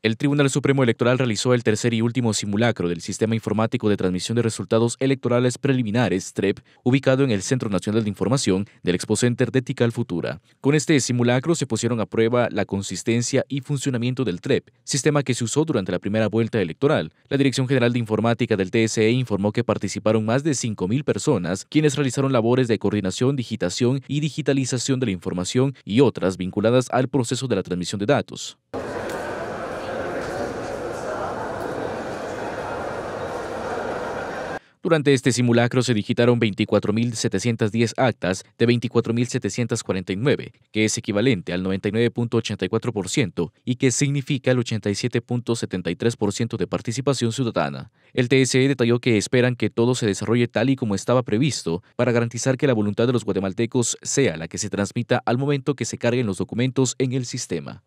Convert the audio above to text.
El Tribunal Supremo Electoral realizó el tercer y último simulacro del Sistema Informático de Transmisión de Resultados Electorales Preliminares, TREP, ubicado en el Centro Nacional de Información del Expo Center de Tical Futura. Con este simulacro se pusieron a prueba la consistencia y funcionamiento del TREP, sistema que se usó durante la primera vuelta electoral. La Dirección General de Informática del TSE informó que participaron más de 5.000 personas, quienes realizaron labores de coordinación, digitación y digitalización de la información y otras vinculadas al proceso de la transmisión de datos. Durante este simulacro se digitaron 24.710 actas de 24.749, que es equivalente al 99.84% y que significa el 87.73% de participación ciudadana. El TSE detalló que esperan que todo se desarrolle tal y como estaba previsto para garantizar que la voluntad de los guatemaltecos sea la que se transmita al momento que se carguen los documentos en el sistema.